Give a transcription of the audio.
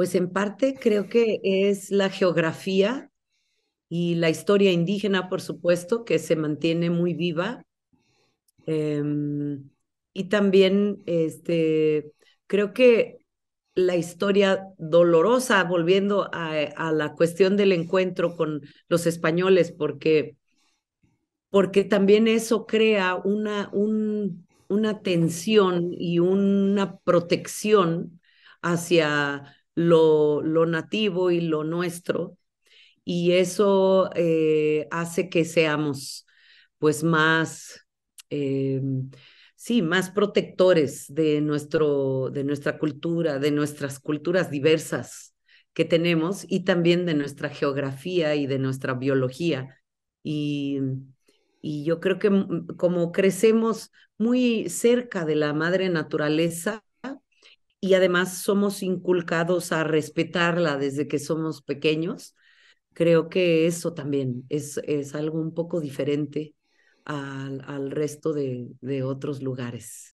Pues en parte creo que es la geografía y la historia indígena, por supuesto, que se mantiene muy viva. Em, y también este, creo que la historia dolorosa, volviendo a, la cuestión del encuentro con los españoles, porque, porque también eso crea una, una tensión y una protección hacia lo, nativo y lo nuestro. Y eso eh, hace que seamos pues más, em, sí, más protectores de, nuestro, de nuestra cultura, de nuestras culturas diversas que tenemos y también de nuestra geografía y de nuestra biología. Y, y yo creo que mm, como crecemos muy cerca de la madre naturaleza, y además somos inculcados a respetarla desde que somos pequeños, creo que eso también es, algo un poco diferente al, resto de otros lugares.